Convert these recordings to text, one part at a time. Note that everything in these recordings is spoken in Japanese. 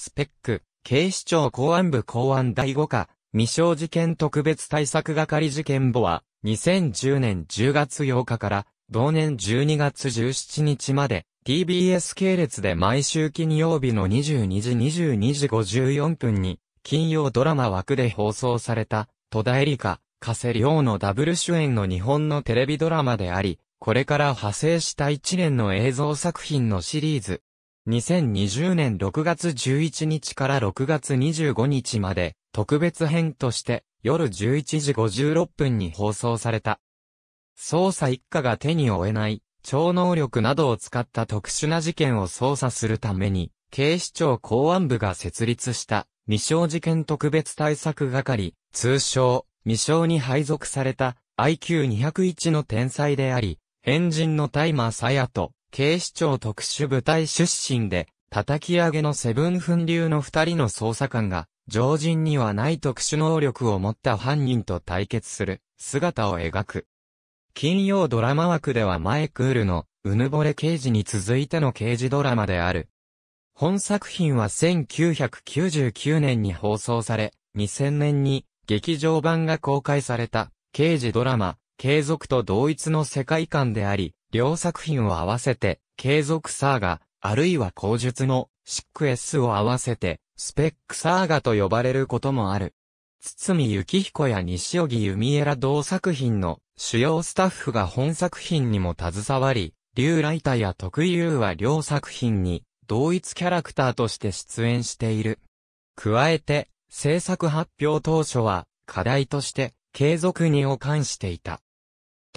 スペック、警視庁公安部公安第5課、未生事件特別対策係事件簿は、2010年10月8日から、同年12月17日まで、TBS 系列で毎週金曜日の22時22時54分に、金曜ドラマ枠で放送された、戸田恵梨香、加瀬亮のダブル主演の日本のテレビドラマであり、これから派生した一連の映像作品のシリーズ、2020年6月11日から6月25日まで、特別編として、夜11時56分に放送された。捜査一課が手に負えない、超能力などを使った特殊な事件を捜査するために、警視庁公安部が設立した、未傷事件特別対策係、通称、未傷に配属された IQ201 の天才であり、変人のタイマーと、警視庁特殊部隊出身で、叩き上げのセブン分流の二人の捜査官が、常人にはない特殊能力を持った犯人と対決する姿を描く。金曜ドラマ枠ではマクールのうぬぼれ刑事に続いての刑事ドラマである。本作品は1999年に放送され、2000年に劇場版が公開された刑事ドラマ、継続と同一の世界観であり、両作品を合わせて、継続サーガ、あるいは口述のシック s を合わせて、スペックサーガと呼ばれることもある。堤幸彦や西荻弓江ら同作品の主要スタッフが本作品にも携わり、竜ライタや特有は両作品に同一キャラクターとして出演している。加えて、制作発表当初は課題として継続にを関していた。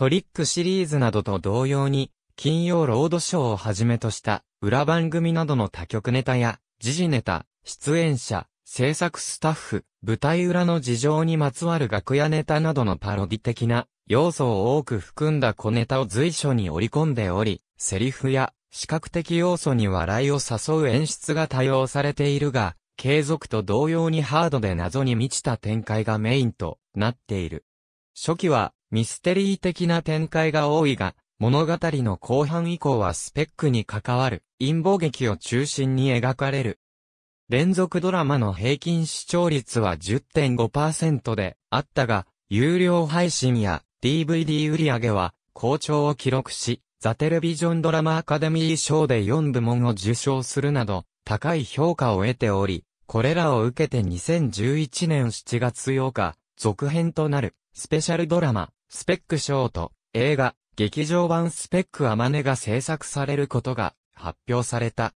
トリックシリーズなどと同様に、金曜ロードショーをはじめとした裏番組などの多曲ネタや、時事ネタ、出演者、制作スタッフ、舞台裏の事情にまつわる楽屋ネタなどのパロディ的な要素を多く含んだ小ネタを随所に織り込んでおり、セリフや視覚的要素に笑いを誘う演出が多用されているが、継続と同様にハードで謎に満ちた展開がメインとなっている。初期はミステリー的な展開が多いが、物語の後半以降はスペックに関わる陰謀劇を中心に描かれる。連続ドラマの平均視聴率は10.5%であったが、有料配信や DVD 売上は好調を記録し、ザ・テレビジョンドラマアカデミー賞で4部門を受賞するなど、高い評価を得ており、これらを受けて2011年7月8日、続編となるスペシャルドラマ、スペックショート、映画、劇場版スペックアマネが制作されることが発表された。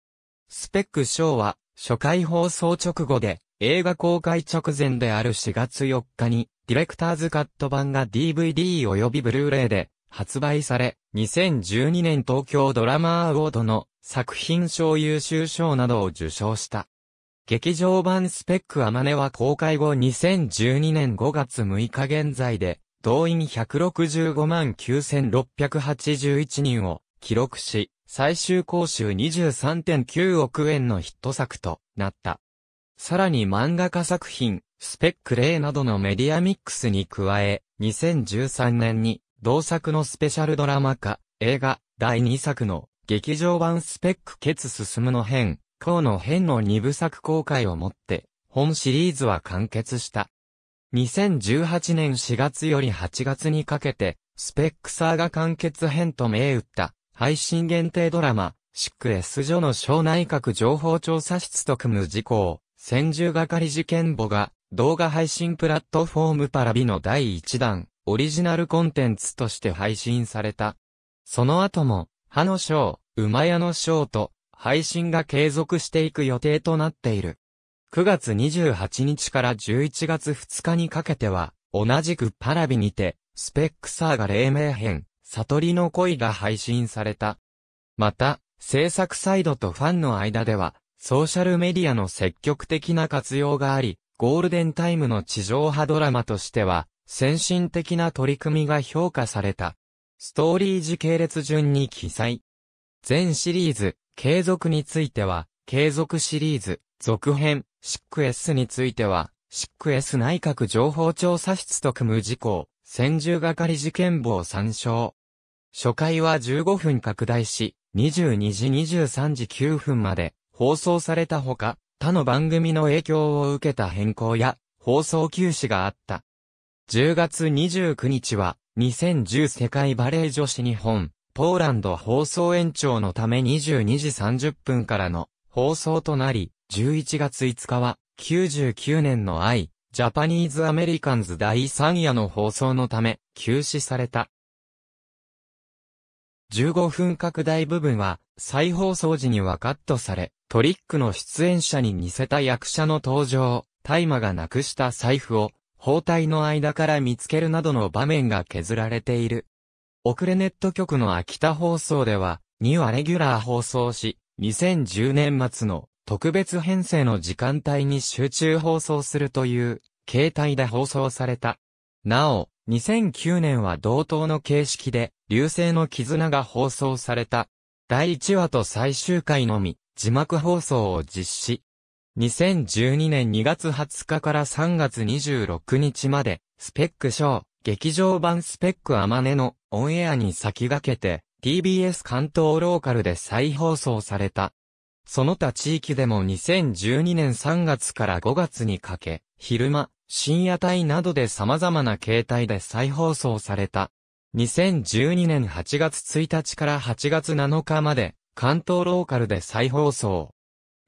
スペックショーは初回放送直後で映画公開直前である4月4日にディレクターズカット版が DVD 及びブルーレイで発売され、2012年東京ドラマアウォードの作品賞優秀賞などを受賞した。劇場版スペックアマネは公開後2012年5月6日現在で動員165万9681人を記録し、最終講習23.9億円のヒット作となった。さらに漫画家作品、スペックレイなどのメディアミックスに加え、2013年に同作のスペシャルドラマ化、映画、第2作の劇場版スペックケツ進むの編、今日の編の2部作公開をもって、本シリーズは完結した。2018年4月より8月にかけて、スペックサーが完結編と銘打った、配信限定ドラマ、シック S 女の小内閣情報調査室と組む事項、先住係事件簿が、動画配信プラットフォームパラビの第1弾、オリジナルコンテンツとして配信された。その後も、歯の章、馬屋の章と、配信が継続していく予定となっている。9月28日から11月2日にかけては、同じくパラビにて、スペックサーが黎明編、悟りの恋が配信された。また、制作サイドとファンの間では、ソーシャルメディアの積極的な活用があり、ゴールデンタイムの地上波ドラマとしては、先進的な取り組みが評価された。ストーリー時系列順に記載。全シリーズ、継続については、継続シリーズ、続編、6S については、6S 内閣情報調査室と組む事項、専従係事件簿を参照。初回は15分拡大し、22時23時9分まで放送されたほか、他の番組の影響を受けた変更や放送休止があった。10月29日は、2010世界バレー女子日本、ポーランド放送延長のため22時30分からの放送となり、11月5日は、99年の愛、ジャパニーズ・アメリカンズ第3夜の放送のため、休止された。15分拡大部分は、再放送時にはカットされ、トリックの出演者に似せた役者の登場、大麻がなくした財布を、包帯の間から見つけるなどの場面が削られている。遅れネット局の秋田放送では、ニュアレギュラー放送し、2010年末の特別編成の時間帯に集中放送するという形態で放送された。なお、2009年は同等の形式で、流星の絆が放送された。第1話と最終回のみ、字幕放送を実施。2012年2月20日から3月26日まで、スペックショー、劇場版スペックアマネのオンエアに先駆けて、TBS 関東ローカルで再放送された。その他地域でも2012年3月から5月にかけ、昼間、深夜帯などで様々な形態で再放送された。2012年8月1日から8月7日まで、関東ローカルで再放送。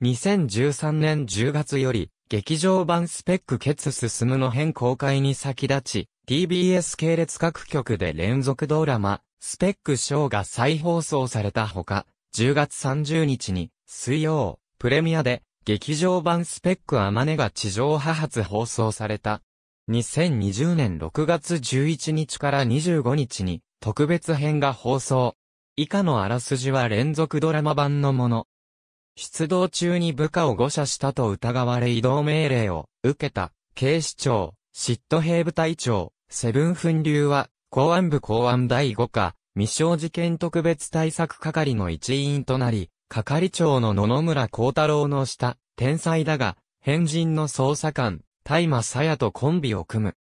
2013年10月より、劇場版スペックケツ進むの編公開に先立ち、TBS 系列各局で連続ドラマ、スペックショーが再放送されたほか、10月30日に、水曜、プレミアで、劇場版スペックアマネが地上波発放送された。2020年6月11日から25日に、特別編が放送。以下のあらすじは連続ドラマ版のもの。出動中に部下を誤射したと疑われ移動命令を受けた警視庁、嫉妬兵部隊長、セブンフン流は公安部公安第5課未生事件特別対策係の一員となり、係長の野々村光太郎の下、天才だが、変人の捜査官、大麻さやとコンビを組む。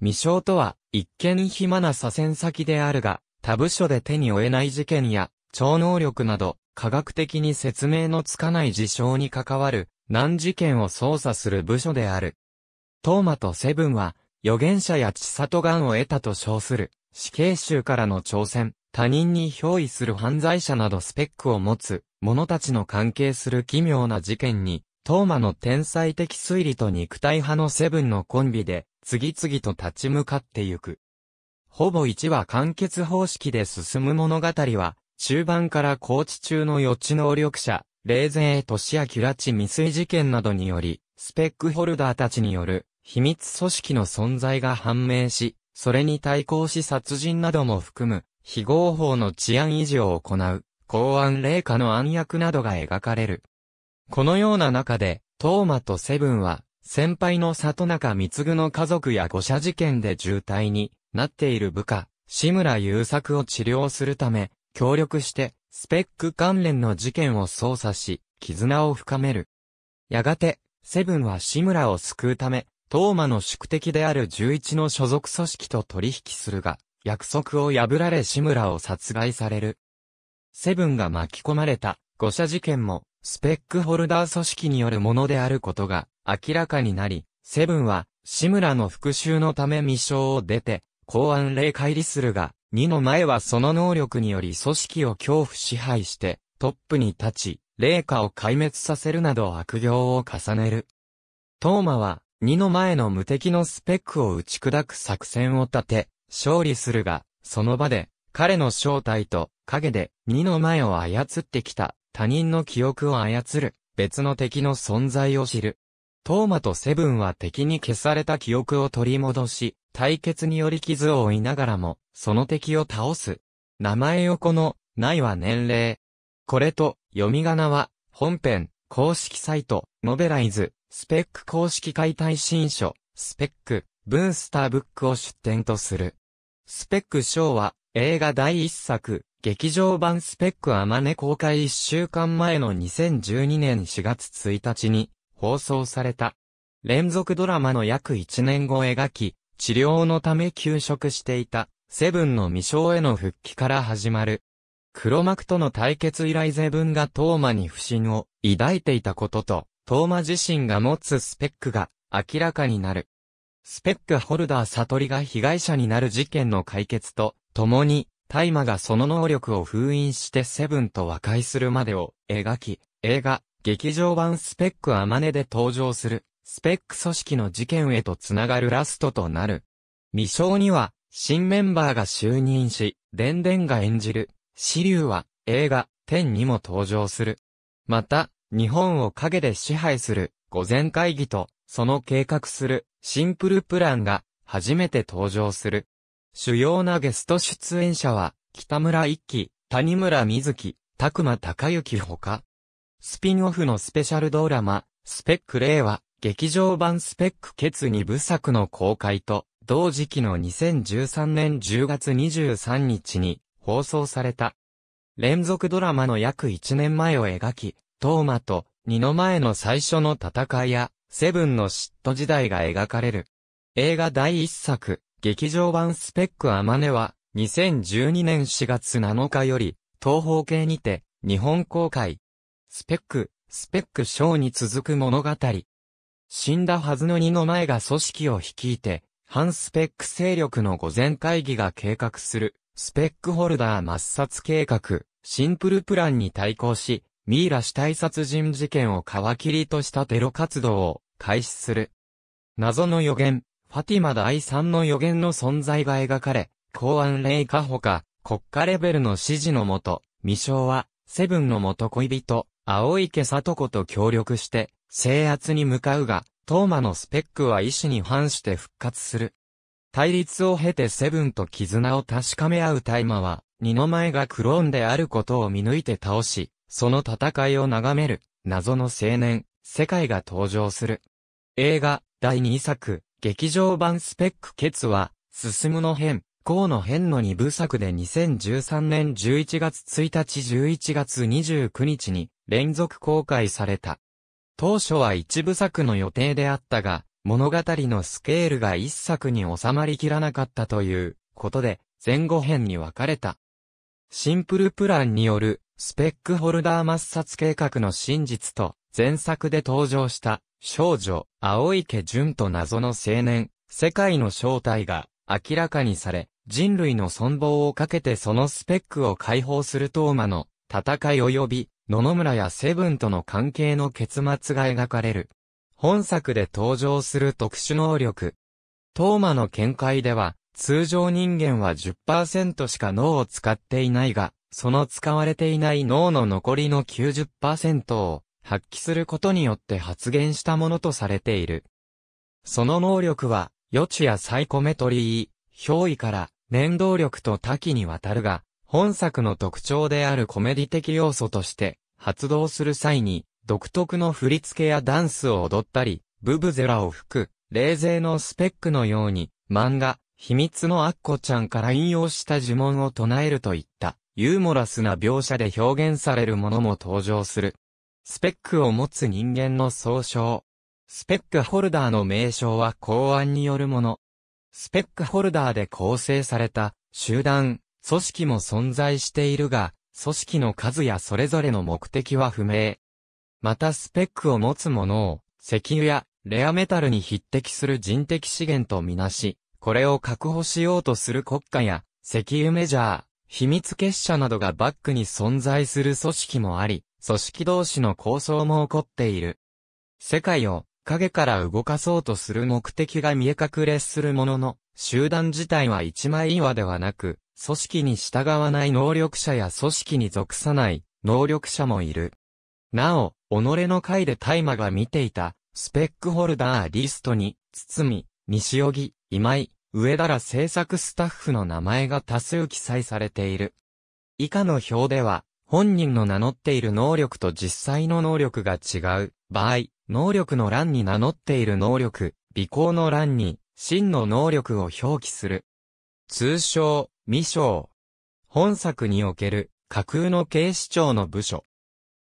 未生とは、一見暇な左遷先であるが、他部署で手に負えない事件や、超能力など、科学的に説明のつかない事象に関わる、難事件を捜査する部署である。トーマとセブンは、預言者や千里眼を得たと称する、死刑囚からの挑戦。他人に憑依する犯罪者などスペックを持つ者たちの関係する奇妙な事件に、トーマの天才的推理と肉体派のセブンのコンビで、次々と立ち向かってゆく。ほぼ一話完結方式で進む物語は、中盤から高知中の予知能力者、霊前キ明拉致未遂事件などにより、スペックホルダーたちによる秘密組織の存在が判明し、それに対抗し殺人なども含む非合法の治安維持を行う、公安霊下の暗躍などが描かれる。このような中で、トーマとセブンは、先輩の里中三ぐの家族や誤射事件で重体になっている部下、志村優作を治療するため、協力して、スペック関連の事件を捜査し、絆を深める。やがて、セブンは志村を救うため、トーマの宿敵である11の所属組織と取引するが、約束を破られ志村を殺害される。セブンが巻き込まれた誤射事件もスペックホルダー組織によるものであることが明らかになり、セブンは志村の復讐のため未章を出て公安令乖離するが、2の前はその能力により組織を恐怖支配してトップに立ち、霊下を壊滅させるなど悪行を重ねる。トーマは、二の前の無敵のスペックを打ち砕く作戦を立て、勝利するが、その場で、彼の正体と影で、二の前を操ってきた、他人の記憶を操る、別の敵の存在を知る。トーマとセブンは敵に消された記憶を取り戻し、対決により傷を負いながらも、その敵を倒す。名前横の、ないは年齢。これと、読み仮名は、本編、公式サイト、ノベライズ、スペック公式解体新書、スペック。ブースターブックを出展とする。スペック賞は、映画第一作、劇場版スペックあまね公開一週間前の2012年4月1日に放送された。連続ドラマの約1年後描き、治療のため休職していた、セブンの未章への復帰から始まる。黒幕との対決以来ゼブンがトーマに不信を抱いていたことと、トーマ自身が持つスペックが明らかになる。スペックホルダー悟りが被害者になる事件の解決と、共に、大麻がその能力を封印してセブンと和解するまでを描き、映画、劇場版スペックあまねで登場する、スペック組織の事件へと繋がるラストとなる。未章には、新メンバーが就任し、デンデンが演じる、シリュウは、映画、天にも登場する。また、日本を陰で支配する、御前会議と、その計画する、シンプルプランが、初めて登場する。主要なゲスト出演者は、北村一輝、谷村瑞希、拓馬隆之ほか、スピンオフのスペシャルドラマ、スペック令和、劇場版スペックケツ2部作の公開と、同時期の2013年10月23日に放送された。連続ドラマの約1年前を描き、トーマと二の前の最初の戦いや、セブンの嫉妬時代が描かれる。映画第一作、劇場版スペックアマネは、2012年4月7日より、東方系にて、日本公開。スペック、スペックショーに続く物語。死んだはずの二の前が組織を率いて、反スペック勢力の御前会議が計画する、スペックホルダー抹殺計画、シンプルプランに対抗し、ミイラ死体殺人事件を皮切りとしたテロ活動を開始する。謎の予言、ファティマ第3の予言の存在が描かれ、公安霊下ほか、国家レベルの指示のもと、未章は、セブンの元恋人、青池里子と協力して、制圧に向かうが、トーマのスペックは意志に反して復活する。対立を経てセブンと絆を確かめ合う大麻は、二の前がクローンであることを見抜いて倒し、その戦いを眺める、謎の青年、世界が登場する。映画、第2作、劇場版スペックケツは、進むの編、こうの編の2部作で2013年11月1日11月29日に連続公開された。当初は1部作の予定であったが、物語のスケールが1作に収まりきらなかったということで、前後編に分かれた。シンプルプランによるスペックホルダー抹殺計画の真実と、前作で登場した、少女、青池淳と謎の青年、世界の正体が明らかにされ、人類の存亡をかけてそのスペックを解放するトーマの戦い及び、野々村やセブンとの関係の結末が描かれる。本作で登場する特殊能力。トーマの見解では、通常人間は10%しか脳を使っていないが、その使われていない脳の残りの90%を発揮することによって発現したものとされている。その能力は、予知やサイコメトリー、表意から念動力と多岐にわたるが、本作の特徴であるコメディ的要素として、発動する際に、独特の振り付けやダンスを踊ったり、ブブゼラを吹く、冷静のスペックのように、漫画、秘密のアッコちゃんから引用した呪文を唱えるといった、ユーモラスな描写で表現されるものも登場する。スペックを持つ人間の総称。スペックホルダーの名称は公安によるもの。スペックホルダーで構成された集団、組織も存在しているが、組織の数やそれぞれの目的は不明。またスペックを持つものを、石油やレアメタルに匹敵する人的資源とみなし、これを確保しようとする国家や、石油メジャー、秘密結社などがバックに存在する組織もあり、組織同士の構想も起こっている。世界を影から動かそうとする目的が見え隠れするものの、集団自体は一枚岩ではなく、組織に従わない能力者や組織に属さない能力者もいる。なお、己の会で大麻が見ていた、スペックホルダーリストに、堤、西木、今井、上田ら制作スタッフの名前が多数記載されている。以下の表では、本人の名乗っている能力と実際の能力が違う場合、能力の欄に名乗っている能力、尾行の欄に、真の能力を表記する。通称、未章。本作における架空の警視庁の部署。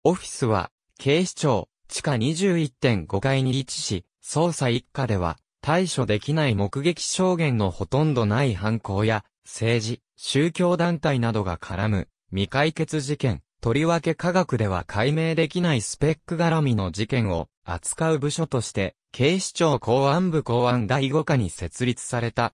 オフィスは、警視庁、地下21.5階に位置し、捜査一課では、対処できない目撃証言のほとんどない犯行や、政治、宗教団体などが絡む未解決事件、とりわけ科学では解明できないスペック絡みの事件を扱う部署として、警視庁公安部公安第5課に設立された。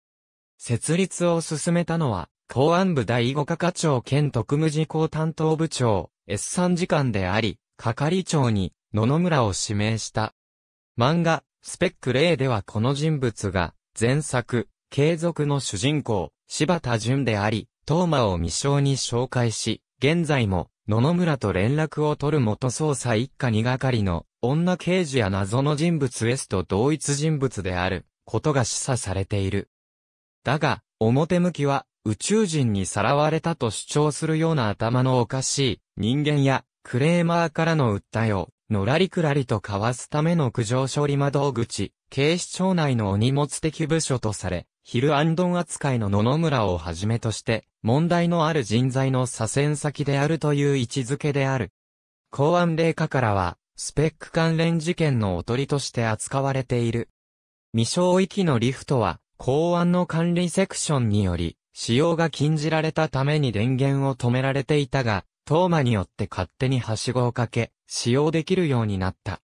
設立を進めたのは、公安部第5課課長兼特務事項担当部長、S3 次官であり、係長に野々村を指名した。漫画、スペック例ではこの人物が、前作、継続の主人公、柴田淳であり、東馬を未章に紹介し、現在も、野々村と連絡を取る元捜査一家二係の、女刑事や謎の人物 S と同一人物である、ことが示唆されている。だが、表向きは、宇宙人にさらわれたと主張するような頭のおかしい、人間や、クレーマーからの訴えを、のらりくらりとかわすための苦情処理窓口、警視庁内のお荷物的部署とされ、ヒルアンドン扱いの野々村をはじめとして、問題のある人材の左遷先であるという位置づけである。公安令課からは、スペック関連事件のおとりとして扱われている。未消域のリフトは、公安の管理セクションにより、使用が禁じられたために電源を止められていたが、トーマによって勝手にはしごをかけ、使用できるようになった。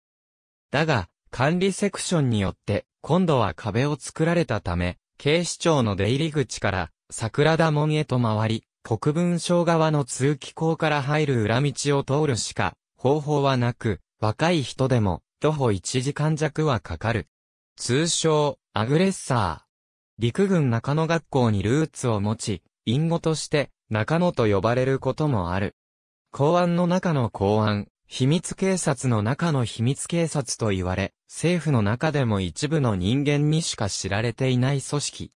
だが、管理セクションによって、今度は壁を作られたため、警視庁の出入り口から、桜田門へと回り、国分省側の通気口から入る裏道を通るしか、方法はなく、若い人でも、徒歩1時間弱はかかる。通称、アグレッサー。陸軍中野学校にルーツを持ち、隠語として、中野と呼ばれることもある。公安の中の公安、秘密警察の中の秘密警察と言われ、政府の中でも一部の人間にしか知られていない組織。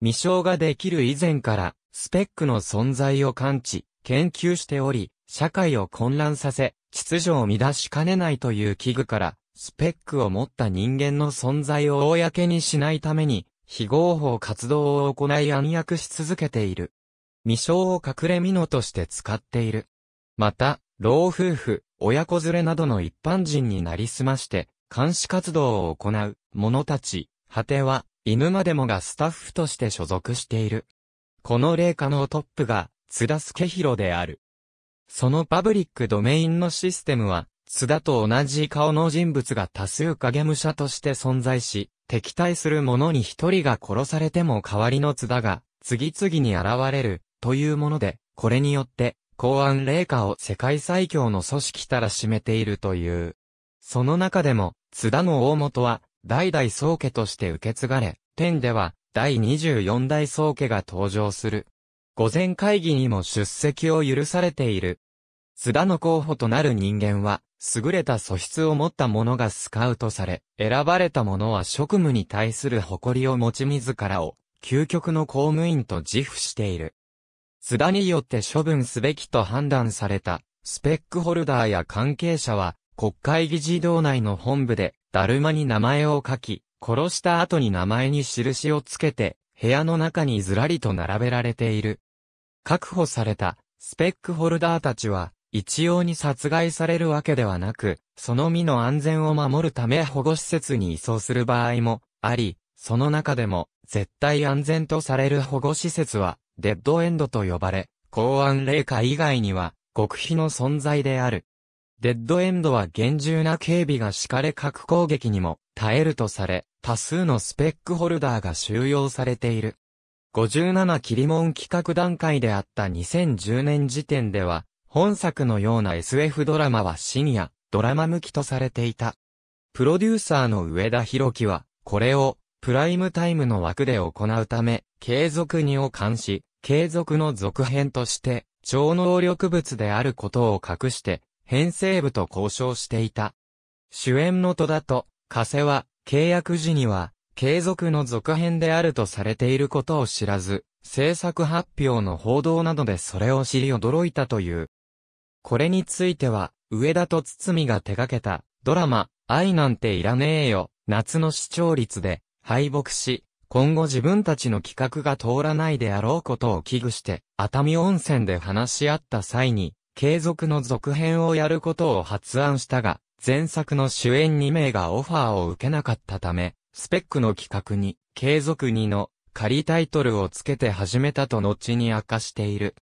未証ができる以前から、スペックの存在を感知、研究しており、社会を混乱させ、秩序を乱しかねないという危惧から、スペックを持った人間の存在を公にしないために、非合法活動を行い暗躍し続けている。未証を隠れ蓑として使っている。また、老夫婦、親子連れなどの一般人になりすまして、監視活動を行う者たち、果ては、犬までもがスタッフとして所属している。この霊下のトップが、津田助弘である。そのパブリックドメインのシステムは、津田と同じ顔の人物が多数影武者として存在し、敵対する者に一人が殺されても代わりの津田が、次々に現れる、というもので、これによって、公安霊下を世界最強の組織たら占めているという。その中でも、津田の大元は、代々宗家として受け継がれ、天では、第24代宗家が登場する。午前会議にも出席を許されている。津田の候補となる人間は、優れた素質を持った者がスカウトされ、選ばれた者は職務に対する誇りを持ち自らを、究極の公務員と自負している。津田によって処分すべきと判断された、スペックホルダーや関係者は、国会議事堂内の本部で、だるまに名前を書き、殺した後に名前に印をつけて、部屋の中にずらりと並べられている。確保された、スペックホルダーたちは、一様に殺害されるわけではなく、その身の安全を守るため保護施設に移送する場合もあり、その中でも絶対安全とされる保護施設はデッドエンドと呼ばれ、公安霊化以外には、極秘の存在である。デッドエンドは厳重な警備が敷かれ核攻撃にも耐えるとされ、多数のスペックホルダーが収容されている。57キリモン企画段階であった2010年時点では、本作のような SF ドラマは深夜、ドラマ向きとされていた。プロデューサーの上田博樹は、これを、プライムタイムの枠で行うため、継続にを監視、継続の続編として、超能力物であることを隠して、編成部と交渉していた。主演の戸田と、加瀬は、契約時には、継続の続編であるとされていることを知らず、制作発表の報道などでそれを知り驚いたという。これについては、上田と堤が手掛けた、ドラマ、愛なんていらねえよ、夏の視聴率で、敗北し、今後自分たちの企画が通らないであろうことを危惧して、熱海温泉で話し合った際に、継続の続編をやることを発案したが、前作の主演2名がオファーを受けなかったため、スペックの企画に、継続2の仮タイトルをつけて始めたと後に明かしている。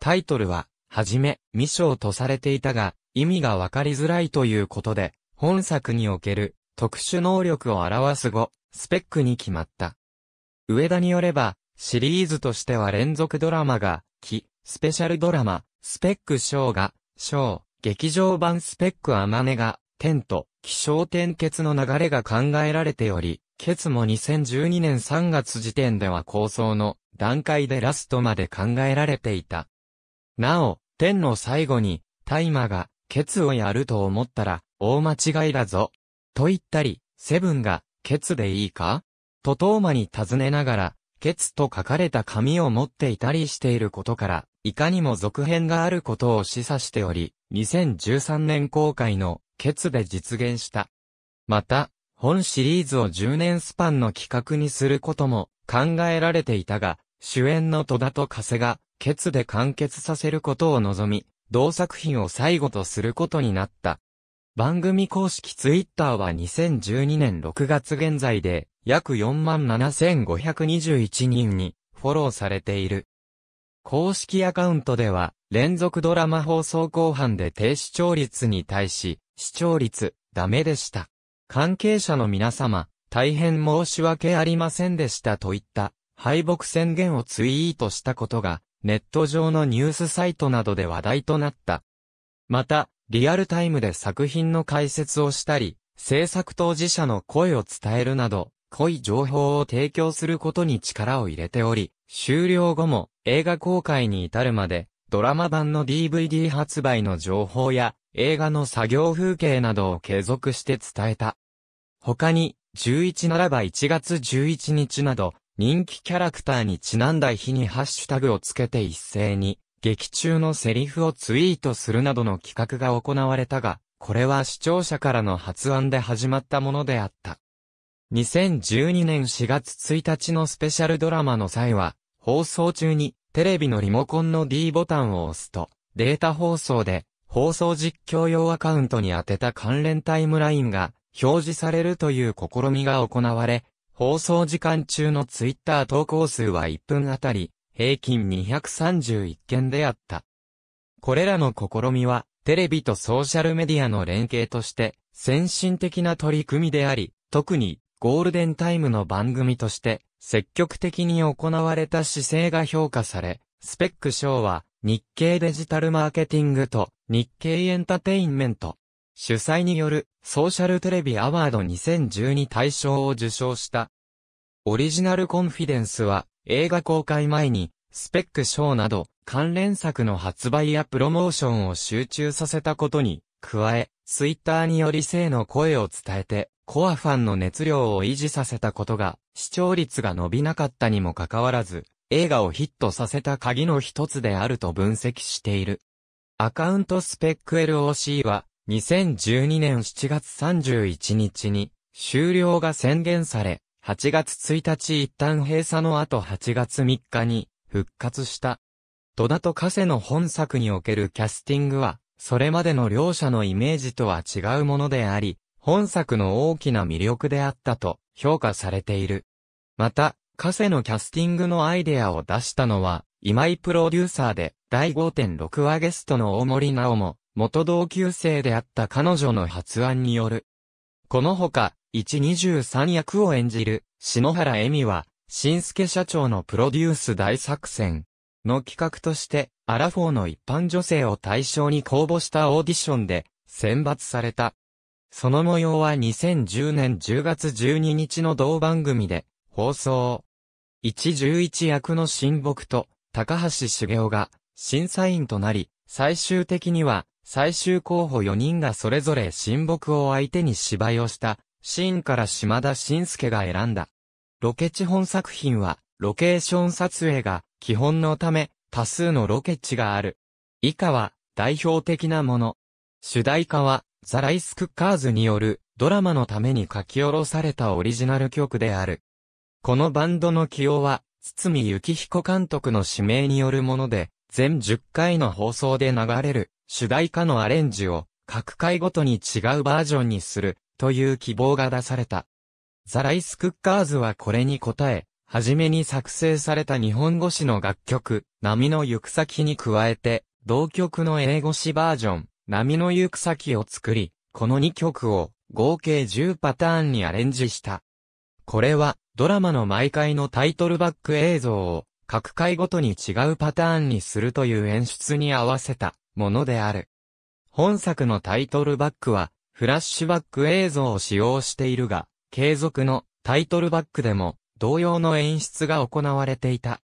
タイトルは、はじめ、未章とされていたが、意味がわかりづらいということで、本作における特殊能力を表す語、スペックに決まった。上田によれば、シリーズとしては連続ドラマが、き、スペシャルドラマ、スペックショーが、ショー、劇場版スペックあまねが、テント、気象転結の流れが考えられており、ケツも2012年3月時点では構想の段階でラストまで考えられていた。なお、天の最後に、大麻が、ケツをやると思ったら、大間違いだぞ。と言ったり、セブンが、ケツでいいかトトーマに尋ねながら、ケツと書かれた紙を持っていたりしていることから、いかにも続編があることを示唆しており、2013年公開のケツで実現した。また、本シリーズを10年スパンの企画にすることも考えられていたが、主演の戸田と加瀬が、ケツで完結させることを望み、同作品を最後とすることになった。番組公式ツイッターは2012年6月現在で、約47,521人にフォローされている。公式アカウントでは、連続ドラマ放送後半で低視聴率に対し、視聴率、ダメでした。関係者の皆様、大変申し訳ありませんでしたといった敗北宣言をツイートしたことが、ネット上のニュースサイトなどで話題となった。また、リアルタイムで作品の解説をしたり、制作当事者の声を伝えるなど、濃い情報を提供することに力を入れており、終了後も映画公開に至るまで、ドラマ版の DVD 発売の情報や映画の作業風景などを継続して伝えた。他に、11ならば1月11日など、人気キャラクターにちなんだ日にハッシュタグをつけて一斉に、劇中のセリフをツイートするなどの企画が行われたが、これは視聴者からの発案で始まったものであった。2012年4月1日のスペシャルドラマの際は、放送中にテレビのリモコンの D ボタンを押すと、データ放送で放送実況用アカウントに当てた関連タイムラインが表示されるという試みが行われ、放送時間中のツイッター投稿数は1分あたり、平均231件であった。これらの試みは、テレビとソーシャルメディアの連携として、先進的な取り組みであり、特にゴールデンタイムの番組として積極的に行われた姿勢が評価され、スペック賞は日経デジタルマーケティングと日経エンタテインメント主催によるソーシャルテレビアワード2012大賞を受賞した。オリジナルコンフィデンスは映画公開前にスペック賞など関連作の発売やプロモーションを集中させたことに加え、ツイッターにより性の声を伝えてコアファンの熱量を維持させたことが、視聴率が伸びなかったにもかかわらず、映画をヒットさせた鍵の一つであると分析している。アカウントスペック LOC は、2012年7月31日に、終了が宣言され、8月1日一旦閉鎖の後8月3日に、復活した。戸田とカ瀬の本作におけるキャスティングは、それまでの両者のイメージとは違うものであり、本作の大きな魅力であったと評価されている。また、カセのキャスティングのアイデアを出したのは、今井プロデューサーで、第5.6話ゲストの大森直も、元同級生であった彼女の発案による。このほか、123役を演じる、篠原恵美は、新助社長のプロデュース大作戦の企画として、アラフォーの一般女性を対象に公募したオーディションで、選抜された。その模様は2010年10月12日の同番組で放送。111役の親睦と高橋茂雄が審査員となり、最終的には最終候補4人がそれぞれ親睦を相手に芝居をしたシーンから島田晋介が選んだ。ロケ地本作品はロケーション撮影が基本のため多数のロケ地がある。以下は代表的なもの。主題歌はザ・ライス・クッカーズによるドラマのために書き下ろされたオリジナル曲である。このバンドの起用は、堤幸彦監督の指名によるもので、全10回の放送で流れる主題歌のアレンジを各回ごとに違うバージョンにするという希望が出された。ザ・ライス・クッカーズはこれに応え、はじめに作成された日本語詞の楽曲、波の行く先に加えて、同曲の英語詞バージョン、波の行く先を作り、この2曲を合計10パターンにアレンジした。これはドラマの毎回のタイトルバック映像を各回ごとに違うパターンにするという演出に合わせたものである。本作のタイトルバックはフラッシュバック映像を使用しているが、継続のタイトルバックでも同様の演出が行われていた。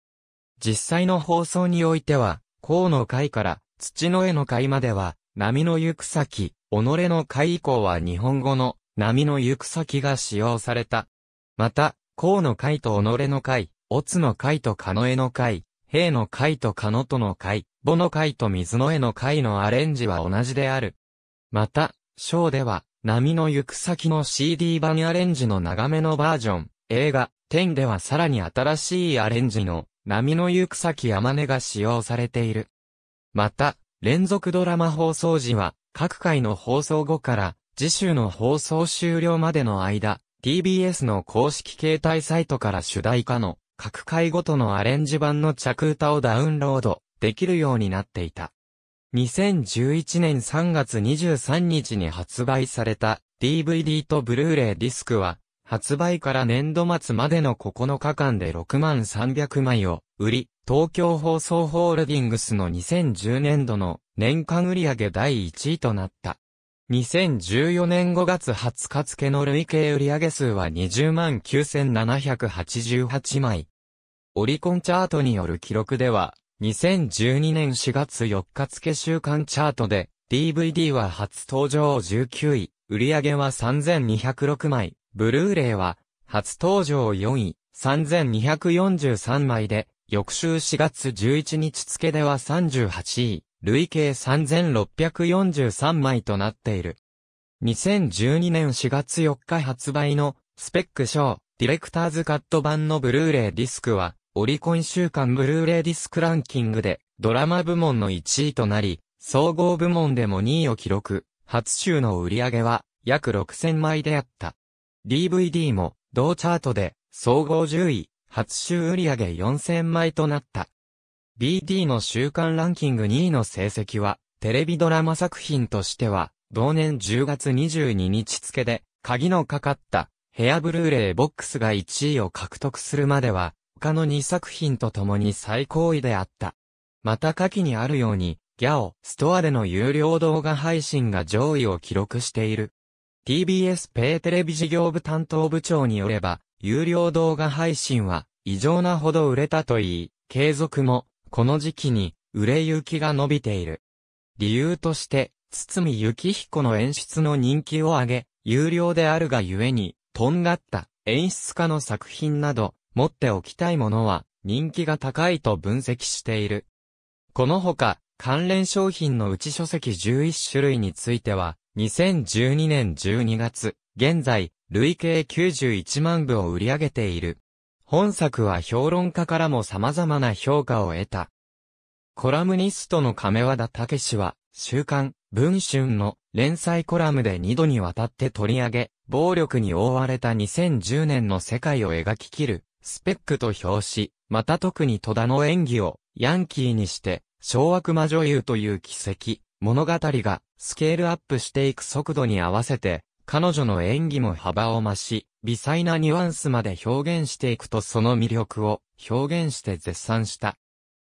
実際の放送においては、河野回から土の絵の回までは、波の行く先、己の会以降は日本語の波の行く先が使用された。また、孔の会と己の会、乙の会とカノエの会、兵の会とカノとの会、母の会と水の絵の会のアレンジは同じである。また、章では、波の行く先の CD 版アレンジの長めのバージョン、映画、天ではさらに新しいアレンジの、波の行く先山根が使用されている。また、連続ドラマ放送時は、各回の放送後から、次週の放送終了までの間、TBS の公式携帯サイトから主題歌の、各回ごとのアレンジ版の着歌をダウンロード、できるようになっていた。2011年3月23日に発売された DVD とブルーレイディスクは発売から年度末までの9日間で6万300枚を売り、東京放送ホールディングスの2010年度の年間売上第1位となった。2014年5月20日付の累計売上数は20万9788枚。オリコンチャートによる記録では、2012年4月4日付週間チャートで、DVD は初登場19位、売上は3206枚、ブルーレイは初登場4位、3243枚で、翌週4月11日付では38位、累計3643枚となっている。2012年4月4日発売の、スペックショー、ディレクターズカット版のブルーレイディスクは、オリコン週間ブルーレイディスクランキングで、ドラマ部門の1位となり、総合部門でも2位を記録、初週の売り上げは、約6000枚であった。DVD も、同チャートで、総合10位、初週売上4000枚となった。BT の週間ランキング2位の成績は、テレビドラマ作品としては、同年10月22日付で、鍵のかかった、ヘアブルーレイボックスが1位を獲得するまでは、他の2作品と共に最高位であった。また下記にあるように、ギャオ、ストアでの有料動画配信が上位を記録している。TBS ペイテレビ事業部担当部長によれば、有料動画配信は異常なほど売れたといい、継続もこの時期に売れ行きが伸びている。理由として、堤幸彦の演出の人気を上げ、有料であるがゆえに、とんがった演出家の作品など、持っておきたいものは人気が高いと分析している。このほか、関連商品のうち書籍11種類については、2012年12月、現在、累計91万部を売り上げている。本作は評論家からも様々な評価を得た。コラムニストの亀和田武史は、週刊、文春の連載コラムで2度にわたって取り上げ、暴力に覆われた2010年の世界を描ききる、スペックと表し、また特に戸田の演技を、ヤンキーにして、小悪魔女優という奇跡、物語が、スケールアップしていく速度に合わせて、彼女の演技も幅を増し、微細なニュアンスまで表現していくとその魅力を表現して絶賛した。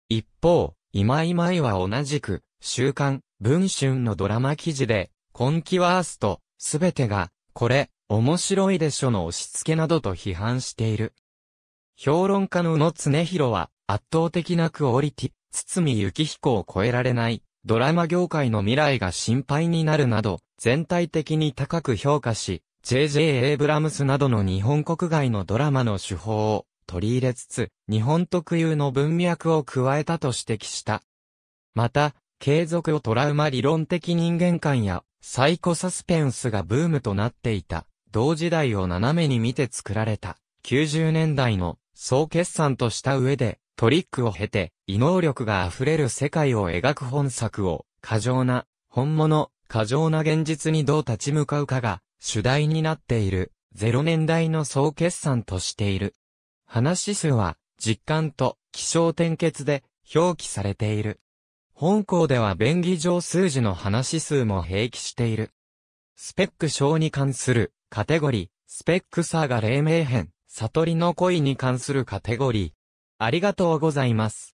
一方、今井井は同じく、週刊、文春のドラマ記事で、今季ワースト、すべてが、これ、面白いでしょの押し付けなどと批判している。評論家の宇野恒弘は、圧倒的なクオリティ、堤幸彦を超えられない、ドラマ業界の未来が心配になるなど、全体的に高く評価し、J.J. エイブラムスなどの日本国外のドラマの手法を取り入れつつ、日本特有の文脈を加えたと指摘した。また、継続をトラウマ理論的人間観やサイコサスペンスがブームとなっていた、同時代を斜めに見て作られた、90年代の総決算とした上で、トリックを経て、異能力が溢れる世界を描く本作を、過剰な、本物、過剰な現実にどう立ち向かうかが主題になっている0年代の総決算としている。話数は実感と気象点結で表記されている。本校では便宜上数字の話数も併記している。スペック症に関するカテゴリー、スペックサーが黎明編、悟りの恋に関するカテゴリー。ありがとうございます。